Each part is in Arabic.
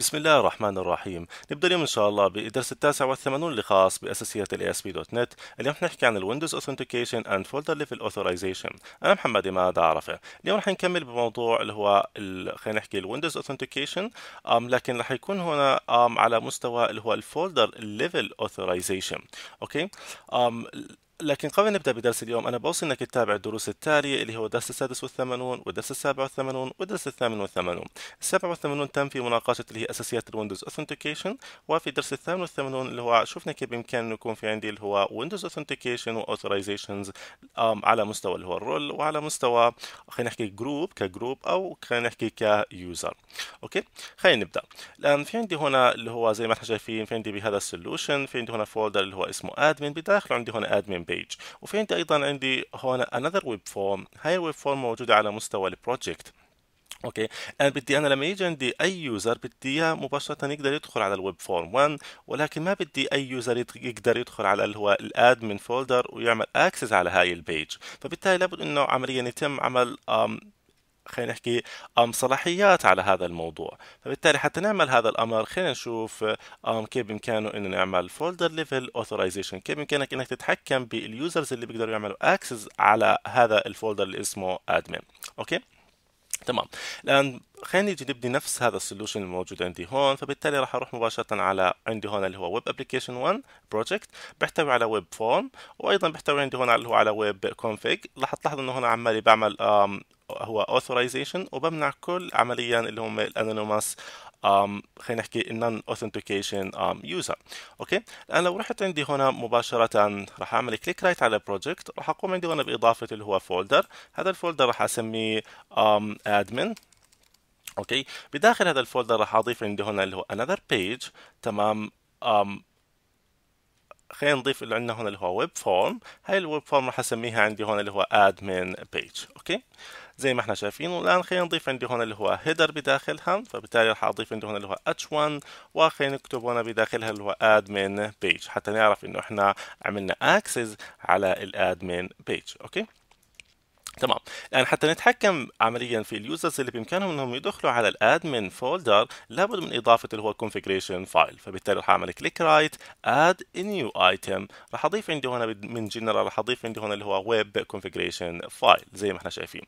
بسم الله الرحمن الرحيم نبدا اليوم ان شاء الله بالدرس التاسع والثمانون اللي خاص باساسيات الاي اس بي دوت نت اليوم رح نحكي عن الويندوز اوثنتيكيشن اند فولدر ليفل اوثورايزيشن انا محمد اماد عرفه اليوم رح نكمل بموضوع اللي هو ال... خلينا نحكي الويندوز اوثنتيكيشن ام لكن رح يكون هنا على مستوى اللي هو الفولدر ليفل اوثورايزيشن اوكي ام لكن قبل نبدأ بدرس اليوم أنا بوصي أنك تتابع الدروس التالية اللي هو درس السادس والثمانون ودرس السابع والثمانون ودرس الثامن والثمانون السابع والثمانون تم في مناقشة اللي هي أساسيات الويندوز أثنتيكيشن وفي درس الثامن والثمانون اللي هو شفنا كيف بإمكان أنه يكون في عندي اللي هو ويندوز أثنتيكيشن وأوثرايزيشنز على مستوى اللي هو الرول وعلى مستوى خلينا نحكي جروب كجروب أو خلينا نحكي كيوزر أوكي خلينا نبدأ الآن في عندي هنا اللي هو زي ما احنا شايفين في عندي بهذا السولوشن في عندي هنا فولدر اللي هو اسمه أدمن بداخله عندي هنا admin بيج وفي عندي ايضا عندي هون انذر ويب فورم هاي الويب فورم موجوده على مستوى البروجكت اوكي انا بدي انا لما يجي عندي اي يوزر بدي اياه مباشره يقدر يدخل على الويب فورم 1 ولكن ما بدي اي يوزر يقدر يدخل على اللي هو الادمن فولدر ويعمل اكسس على هاي البيج فبالتالي لابد انه عمليا يتم عمل um, خلينا نحكي أم صلاحيات على هذا الموضوع فبالتالي حتى نعمل هذا الأمر خلينا نشوف أم كيف بإمكانه إنه نعمل فولدر ليفل أوثورايزيشن كيف بإمكانك إنك تتحكم باليوزرز اللي بيقدروا يعملوا أكسس على هذا الفولدر اللي اسمه أدمن أوكي تمام الآن خلينا نيجي نبني نفس هذا السولوشن الموجود عندي هون فبالتالي راح اروح مباشره على عندي هون اللي هو ويب ابلكيشن 1 بروجكت بيحتوي على ويب فورم وايضا بيحتوي عندي هون اللي هو على ويب كونفيج راح تلاحظ انه هون عمالي بعمل هو authorization وبمنع كل عمليا اللي هم الانونيموس um, خلينا نحكي النون اوثنتيكيشن يوزر اوكي الان لو رحت عندي هنا مباشره راح اعمل كليك رايت على بروجكت راح اقوم عندي هنا باضافه اللي هو فولدر هذا الفولدر راح اسميه um, admin اوكي بداخل هذا الفولدر راح اضيف عندي هنا اللي هو another page تمام um, خلينا نضيف اللي عندنا هنا اللي هو ويب فورم هاي الويب فورم راح اسميها عندي هنا اللي هو ادمن بيج اوكي زي ما احنا شايفين والان خلينا نضيف عندي هنا اللي هو هيدر بداخلها فبالتالي راح اضيف عندي هنا اللي هو h1 وخلينا نكتب هنا بداخلها اللي هو admin page حتى نعرف انه احنا عملنا access على الادمن بيج اوكي تمام الان حتى نتحكم عمليا في اليوزرز اللي بامكانهم انهم يدخلوا على الادمن فولدر لابد من اضافه اللي هو configuration فايل فبالتالي راح اعمل كليك رايت اد نيو ايتم راح اضيف عندي هنا من جنرال راح اضيف عندي هنا اللي هو ويب configuration فايل زي ما احنا شايفين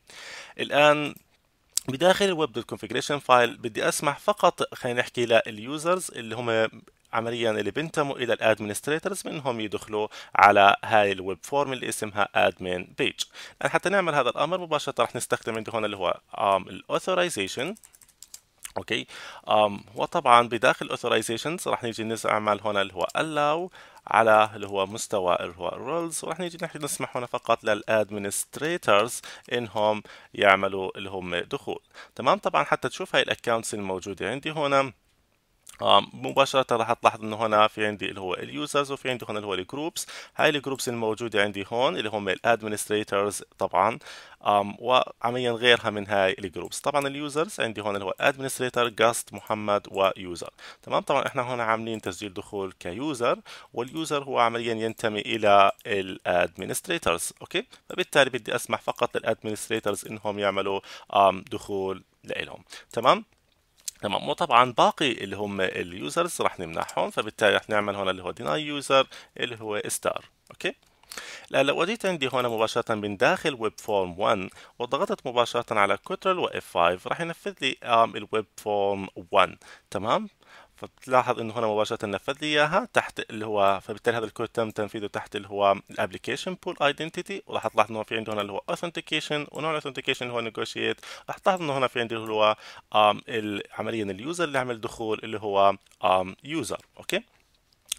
الان بداخل الويب دوت كونفجريشن فايل بدي اسمح فقط خلينا نحكي لليوزرز اللي هم عمليا اللي بينتموا الى الادمنستريترز منهم يدخلوا على هاي الويب فورم اللي اسمها admin page الان حتى نعمل هذا الامر مباشره رح نستخدم عندي هون اللي هو um, الاوثورايزيشن اوكي um, وطبعا بداخل الاوثورايزيشنز راح نيجي نعمل هنا اللي هو allow على اللي هو مستوى اللي هو الرولز وراح نيجي نحن نسمح هنا فقط للادمنستريترز انهم يعملوا اللي هم دخول تمام طبعا حتى تشوف هاي الاكونتس الموجوده عندي هنا مباشره راح تلاحظ انه هنا في عندي اللي هو اليوزرز وفي عندي هنا اللي هو الجروبس هاي الجروبس الموجوده عندي هون اللي هم الادمنستريتورز طبعا وعمليا غيرها من هاي الجروبس طبعا اليوزرز عندي هون اللي هو الادمنستريتور جاست محمد ويوزر تمام طبعا احنا هون عاملين تسجيل دخول كيوزر واليوزر هو عمليا ينتمي الى الادمنستريتورز اوكي فبالتالي بدي اسمح فقط للادمنستريتورز انهم يعملوا دخول لإلهم تمام تمام وطبعا باقي اللي هم اليوزرز راح نمنحهم فبالتالي راح نعمل هنا اللي هو ديناي يوزر اللي هو ستار اوكي لا لو اجيت عندي هنا مباشرة من داخل ويب فورم 1 وضغطت مباشرة على كنترول و F5 راح ينفذ لي الويب فورم 1 تمام فبتلاحظ انه هنا مباشره نفذ لي اياها تحت اللي هو فبالتالي هذا الكود تم تنفيذه تحت اللي هو الابلكيشن بول ايدنتيتي وراح تلاحظ انه في عندي هنا اللي هو اوثنتيكيشن ونوع الاوثنتيكيشن اللي هو نيجوشيت راح تلاحظ انه هنا في عندي اللي هو عمليا اليوزر اللي عمل دخول اللي هو يوزر اوكي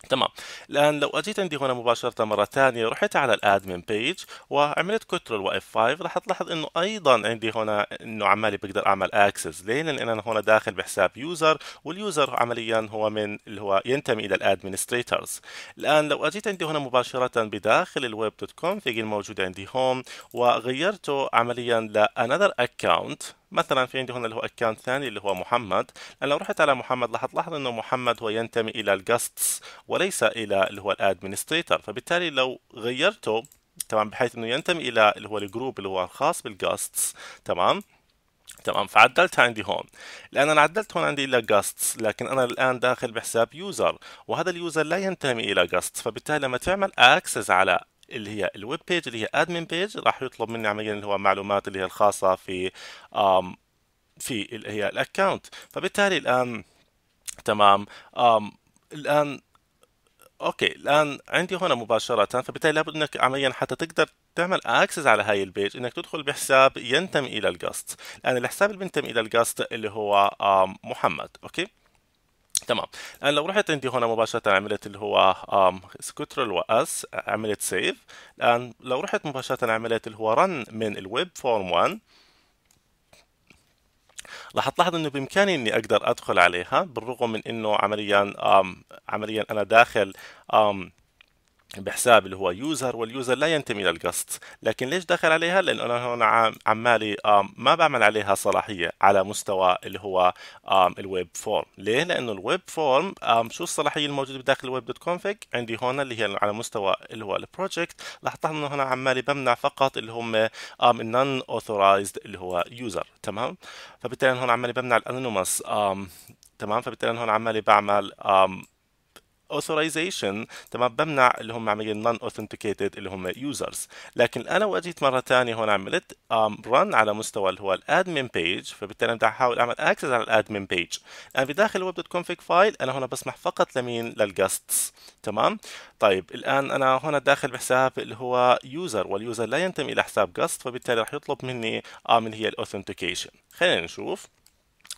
تمام الآن لو أجيت عندي هنا مباشرة مرة ثانية رحت على الادمن بيج وعملت كنترول واف 5 رح تلاحظ انه ايضا عندي هنا انه عمالي بقدر اعمل اكسس ليه؟ لان انا هنا داخل بحساب يوزر واليوزر عمليا هو من اللي هو ينتمي الى الادمنستريتورز الان لو اجيت عندي هنا مباشرة بداخل الويب دوت كونفيج الموجود عندي هوم وغيرته عمليا لانذر اكونت مثلا في عندي هنا اللي هو اكونت ثاني اللي هو محمد انا لو رحت على محمد راح تلاحظ انه محمد هو ينتمي الى الجاستس وليس الى اللي هو الادمنستريتور فبالتالي لو غيرته تمام بحيث انه ينتمي الى اللي هو الجروب اللي هو الخاص بالجاستس تمام تمام فعدلتها عندي هون الان انا عدلت هون عندي الى جاستس لكن انا الان داخل بحساب يوزر وهذا اليوزر لا ينتمي الى جاستس فبالتالي لما تعمل اكسس على اللي هي الويب بيج اللي هي ادمن بيج راح يطلب مني عمليا اللي هو معلومات اللي هي الخاصه في في اللي هي الاكونت فبالتالي الان تمام الان اوكي الان عندي هنا مباشره فبالتالي لابد انك عمليا حتى تقدر تعمل اكسس على هاي البيج انك تدخل بحساب ينتمي الى الجاست الان الحساب اللي بينتمي الى الجاست اللي هو محمد اوكي تمام الان آه، لو رحت عندي هنا مباشره عملت اللي هو ام كنترول واس عملت سيف الان آه، لو رحت مباشره عملت اللي هو رن من الويب فورم 1 راح تلاحظ انه بامكاني اني اقدر ادخل عليها بالرغم من انه عمليا عمليا انا داخل بحساب اللي هو يوزر واليوزر لا ينتمي للقصد لكن ليش داخل عليها لانه انا هون عمالي ما بعمل عليها صلاحيه على مستوى اللي هو الويب فورم ليه لانه الويب فورم شو الصلاحيه الموجوده بداخل الويب دوت كونفج عندي هون اللي هي على مستوى اللي هو البروجكت لاحظت انه هنا عمالي بمنع فقط اللي هم النون اوثورايزد اللي هو يوزر تمام فبالتالي هون عمالي بمنع الانونيمس تمام فبالتالي هون عمالي بعمل authorization تمام بمنع اللي هم عمليا non authenticated اللي هم users لكن انا واجيت مره ثانيه هون عملت um, run على مستوى اللي هو الادمن بيج فبالتالي بدي احاول اعمل اكسس على الادمن بيج الان بداخل الويب دوت كونفيج فايل انا هنا بسمح فقط لمين للجاستس تمام طيب الان انا هنا داخل بحساب اللي هو يوزر واليوزر لا ينتمي الى حساب جاست فبالتالي راح يطلب مني um, اه من هي الاوثنتيكيشن خلينا نشوف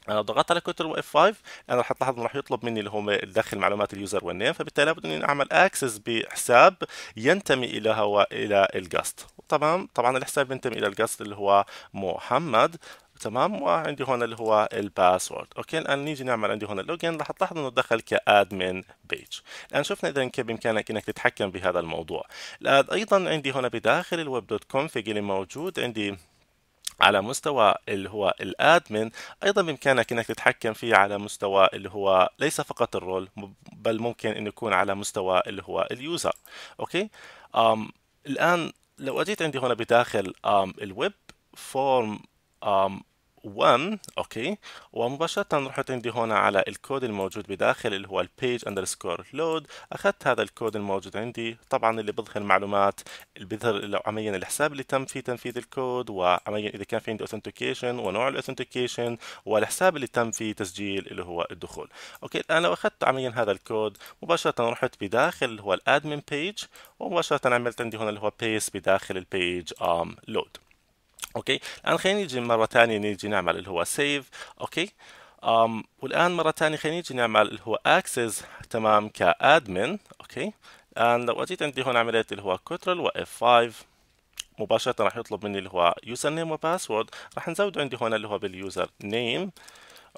انا ضغطت على كنترول اف 5 انا راح تلاحظ انه راح يطلب مني اللي هو دخل معلومات اليوزر والنيم فبالتالي لابد اني اعمل اكسس بحساب ينتمي الى هو الى الجاست تمام طبعا الحساب ينتمي الى الجاست اللي هو محمد تمام وعندي هون اللي هو الباسورد اوكي الان نيجي نعمل عندي هون اللوجن راح تلاحظ انه دخل كادمن بيج الان شفنا اذا كيف بامكانك انك تتحكم بهذا الموضوع الان ايضا عندي هنا بداخل الويب دوت كونفج اللي موجود عندي على مستوى اللي هو الادمن ايضا بامكانك انك تتحكم فيه على مستوى اللي هو ليس فقط الرول بل ممكن انه يكون على مستوى اللي هو اليوزر اوكي أم الان لو اجيت عندي هنا بداخل الويب فورم 1 اوكي ومباشره رحت عندي هنا على الكود الموجود بداخل اللي هو البيج اندرسكور لود اخذت هذا الكود الموجود عندي طبعا اللي بظهر معلومات اللي بيظهر عمليا الحساب اللي تم فيه تنفيذ الكود وعمليا اذا كان في عندي اوثنتيكيشن ونوع الاوثنتيكيشن والحساب اللي تم فيه تسجيل اللي هو الدخول اوكي الان لو اخذت عمليا هذا الكود مباشره رحت بداخل اللي هو الادمن بيج ومباشره عملت عندي هنا اللي هو بيس بداخل البيج ام لود اوكي الان خلينا نيجي مره ثانيه نيجي نعمل اللي هو سيف اوكي أم والان مره ثانيه خلينا نيجي نعمل اللي هو اكسس تمام كادمن اوكي الان لو اجيت عندي هون عملت اللي هو كنترول واف 5 مباشره راح يطلب مني اللي هو يوزر نيم وباسورد راح نزود عندي هون اللي هو باليوزر نيم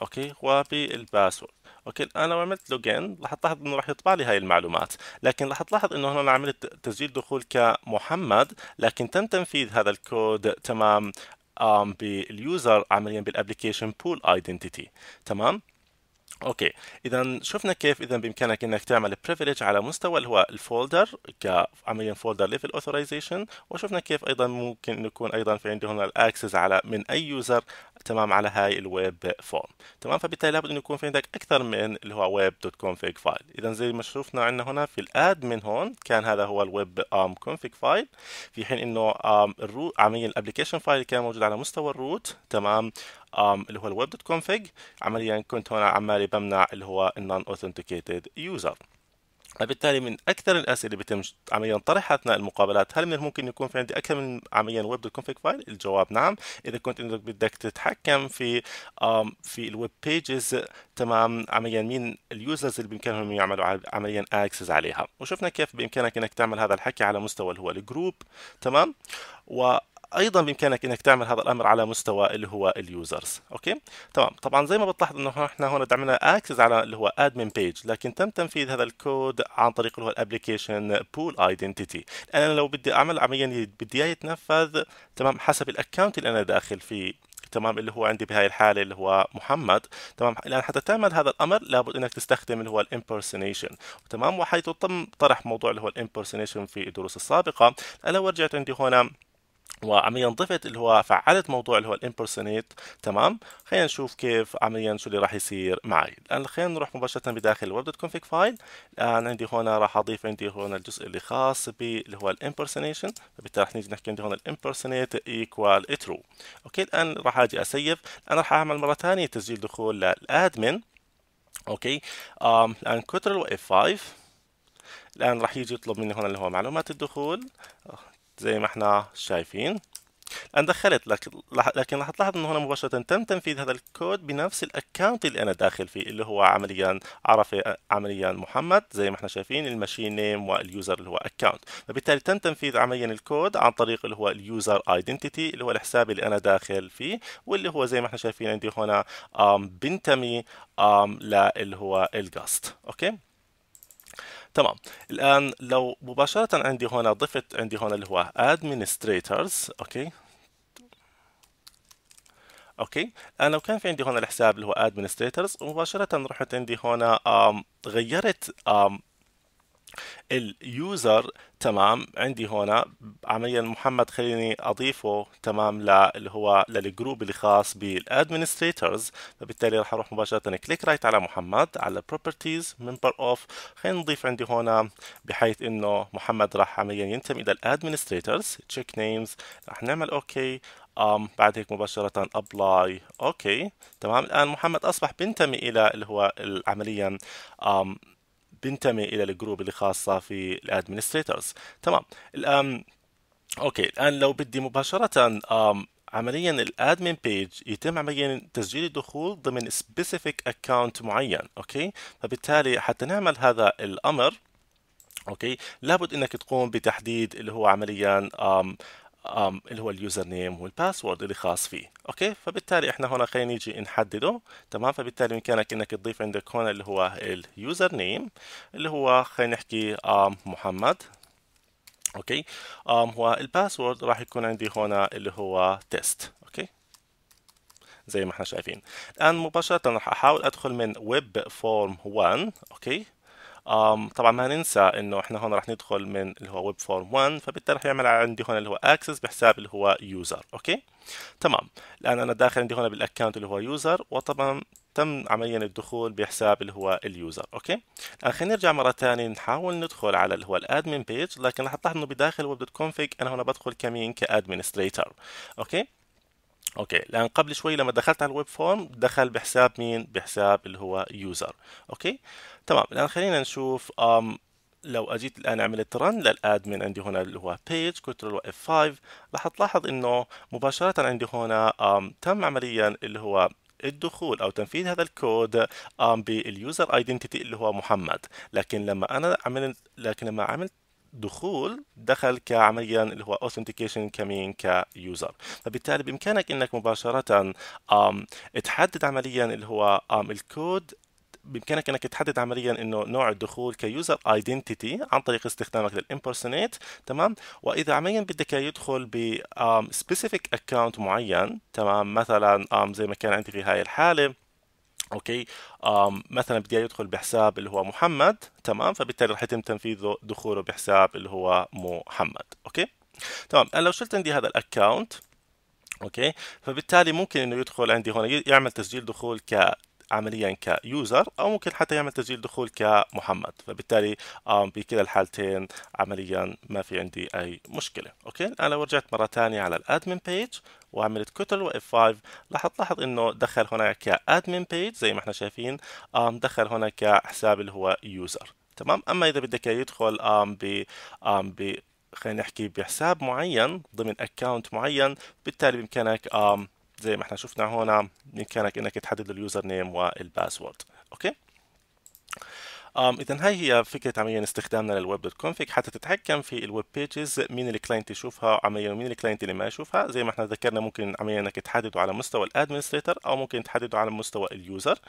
اوكي وبالباسورد اوكي انا لو عملت لوجين راح تلاحظ انه راح يطبع لي هاي المعلومات لكن راح تلاحظ انه هنا انا عملت تسجيل دخول كمحمد لكن تم تنفيذ هذا الكود تمام باليوزر عمليا بالابلكيشن بول ايدنتيتي تمام اوكي اذا شفنا كيف اذا بامكانك انك تعمل بريفليج على مستوى اللي هو الفولدر كعمليا فولدر ليفل اوثورايزيشن وشفنا كيف ايضا ممكن انه يكون ايضا في عندي هنا الاكسس على من اي يوزر تمام على هاي الويب فورم تمام فبالتالي لابد انه يكون في عندك اكثر من اللي هو ويب دوت كونفيج فايل اذا زي ما شفنا عندنا هنا في الادمن هون كان هذا هو الويب ام كونفيج فايل في حين انه الروت عمليا الابلكيشن فايل كان موجود على مستوى الروت تمام اللي هو الويب دوت كونفج عمليا كنت هنا عمالي بمنع اللي هو النون اوثنتيكيتد يوزر فبالتالي من اكثر الاسئله اللي بيتم عمليا طرحها اثناء المقابلات هل من الممكن يكون في عندي اكثر من عمليا ويب دوت كونفيج فايل الجواب نعم اذا كنت انت بدك تتحكم في في الويب بيجز تمام عمليا مين اليوزرز اللي بامكانهم يعملوا عمليا اكسس عليها وشفنا كيف بامكانك انك تعمل هذا الحكي على مستوى اللي هو الجروب تمام و ايضا بامكانك انك تعمل هذا الامر على مستوى اللي هو اليوزرز اوكي تمام طبعا زي ما بتلاحظ انه احنا هون عملنا اكسس على اللي هو ادمن بيج لكن تم تنفيذ هذا الكود عن طريق اللي هو الابلكيشن بول ايدنتيتي انا لو بدي اعمل عمليا بدي اياه يتنفذ تمام حسب الاكونت اللي انا داخل فيه تمام اللي هو عندي بهاي الحاله اللي هو محمد تمام الان حتى تعمل هذا الامر لابد انك تستخدم اللي هو الامبرسونيشن تمام وحيث تم طرح موضوع اللي هو الامبرسونيشن في الدروس السابقه انا ورجعت عندي هنا وعمليا ضفت اللي هو فعلت موضوع اللي هو الامبرسونيت تمام خلينا نشوف كيف عمليا شو اللي راح يصير معي الان خلينا نروح مباشره بداخل الويب دوت كونفيج فايل الان عندي هنا راح اضيف عندي هنا الجزء اللي خاص اللي هو الامبرسونيشن فبالتالي راح نيجي نحكي عندي هنا الامبرسونيت ايكوال ترو اوكي الان راح اجي اسيف انا راح اعمل مره ثانيه تسجيل دخول للادمن اوكي آم الان كنترول واف 5 الان راح يجي يطلب مني هنا اللي هو معلومات الدخول زي ما احنا شايفين الان دخلت لكن رح تلاحظ انه هنا مباشره تم تنفيذ هذا الكود بنفس الاكونت اللي انا داخل فيه اللي هو عمليا عرف عمليا محمد زي ما احنا شايفين الماشين نيم واليوزر اللي هو اكونت فبالتالي تم تنفيذ عمليا الكود عن طريق اللي هو اليوزر ايدنتيتي اللي هو الحساب اللي انا داخل فيه واللي هو زي ما احنا شايفين عندي هنا بنتمي للي هو الجاست اوكي تمام الآن لو مباشرة عندي هنا ضفت عندي هنا اللي هو administrators أوكي اوكي انا لو كان في عندي هنا الحساب اللي هو ادمنستريتورز ومباشره رحت عندي هنا غيرت اليوزر تمام عندي هنا عمليا محمد خليني اضيفه تمام اللي هو للجروب الخاص بالادمنستريتورز فبالتالي راح اروح مباشره كليك رايت على محمد على بروبرتيز ممبر اوف خلينا نضيف عندي هنا بحيث انه محمد راح عمليا ينتمي الى الادمنستريتورز تشيك نيمز راح نعمل اوكي um, بعد هيك مباشرة ابلاي اوكي تمام الآن محمد أصبح بينتمي إلى اللي هو عمليا um, تنتمي الى الجروب اللي خاصه في الادمنستريتورز تمام الان اوكي الان لو بدي مباشره عمليا الادمن بيج يتم عمليا تسجيل الدخول ضمن سبيسيفيك اكونت معين اوكي فبالتالي حتى نعمل هذا الامر اوكي لابد انك تقوم بتحديد اللي هو عمليا اللي هو اليوزر نيم والباسورد اللي خاص فيه اوكي فبالتالي احنا هنا خلينا نيجي نحدده تمام فبالتالي بامكانك انك تضيف عندك هنا اللي هو اليوزر نيم اللي هو خلينا نحكي محمد اوكي هو الباسورد راح يكون عندي هنا اللي هو تيست اوكي زي ما احنا شايفين الان مباشره راح احاول ادخل من ويب فورم 1 اوكي طبعا ما ننسى انه احنا هون رح ندخل من اللي هو ويب فورم 1 فبالتالي رح يعمل عندي هون اللي هو اكسس بحساب اللي هو يوزر اوكي تمام الان انا داخل عندي هون بالاكونت اللي هو يوزر وطبعا تم عمليا الدخول بحساب اللي هو اليوزر اوكي الان خلينا نرجع مره ثانيه نحاول ندخل على اللي هو الادمن بيج لكن رح تلاحظ انه بداخل ويب دوت كونفيج انا هنا بدخل كمين كادمنستريتور اوكي اوكي لان قبل شوي لما دخلت على الويب فورم دخل بحساب مين بحساب اللي هو يوزر اوكي تمام الان خلينا نشوف um, لو اجيت الان عملت رن للادمن عندي هنا اللي هو بيج كنترول اف 5 راح تلاحظ انه مباشره عندي هنا um, تم عمليا اللي هو الدخول او تنفيذ هذا الكود باليوزر ايدنتيتي اللي هو محمد لكن لما انا عملت لكن لما عملت دخول دخل كعمليا اللي هو authentication كمين كيوزر فبالتالي بامكانك انك مباشره تحدد عمليا اللي هو الكود بامكانك انك تحدد عمليا انه نوع الدخول كيوزر ايدنتيتي عن طريق استخدامك للامبرسونيت تمام واذا عمليا بدك يدخل ب سبيسيفيك اكونت معين تمام مثلا زي ما كان عندي في هاي الحاله اوكي آم مثلا بدي يدخل بحساب اللي هو محمد تمام فبالتالي رح يتم تنفيذ دخوله بحساب اللي هو محمد اوكي تمام انا لو شلت عندي هذا الاكونت اوكي فبالتالي ممكن انه يدخل عندي هون يعمل تسجيل دخول ك عمليا كيوزر او ممكن حتى يعمل تسجيل دخول كمحمد فبالتالي بكلا الحالتين عمليا ما في عندي اي مشكله اوكي انا لو رجعت مره ثانيه على الادمن بيج وعملت كتل و اف 5 راح تلاحظ انه دخل هنا كادمن بيج زي ما احنا شايفين دخل هنا كحساب اللي هو يوزر تمام اما اذا بدك يدخل ب ب خلينا نحكي بحساب معين ضمن اكونت معين بالتالي بامكانك زي ما احنا شفنا هون بامكانك انك تحدد اليوزر نيم والباسورد اوكي اذا هاي هي فكره عمليا استخدامنا للويب دوت كونفيج حتى تتحكم في الويب بيجز مين الكلاينت يشوفها عمليا ومين الكلاينت اللي ما يشوفها زي ما احنا ذكرنا ممكن عمليا انك تحدده على مستوى الادمنستريتور او ممكن تحدده على مستوى اليوزر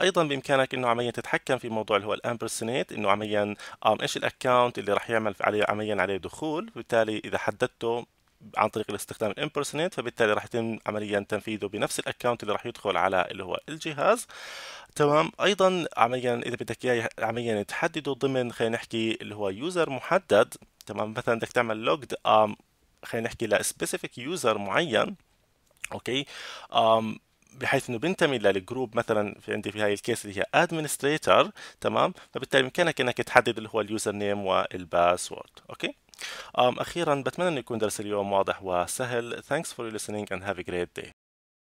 ايضا بامكانك انه عمليا تتحكم في موضوع اللي هو الامبرسونيت انه عمليا ايش الاكونت اللي راح يعمل عليه عمليا عليه دخول وبالتالي اذا حددته عن طريق الاستخدام الامبرسونيت فبالتالي راح يتم عمليا تنفيذه بنفس الاكونت اللي راح يدخل على اللي هو الجهاز تمام ايضا عمليا اذا بدك اياه عمليا تحدده ضمن خلينا نحكي اللي هو يوزر محدد تمام مثلا بدك تعمل لوجد خلينا نحكي لسبيسيفيك يوزر معين اوكي أم بحيث انه بنتمي للجروب مثلا في عندي في هاي الكيس اللي هي ادمنستريتور تمام فبالتالي بامكانك انك تحدد اللي هو اليوزر نيم والباسورد اوكي أخيرا بتمنى أن يكون درس اليوم واضح وسهل thanks for listening and have a great day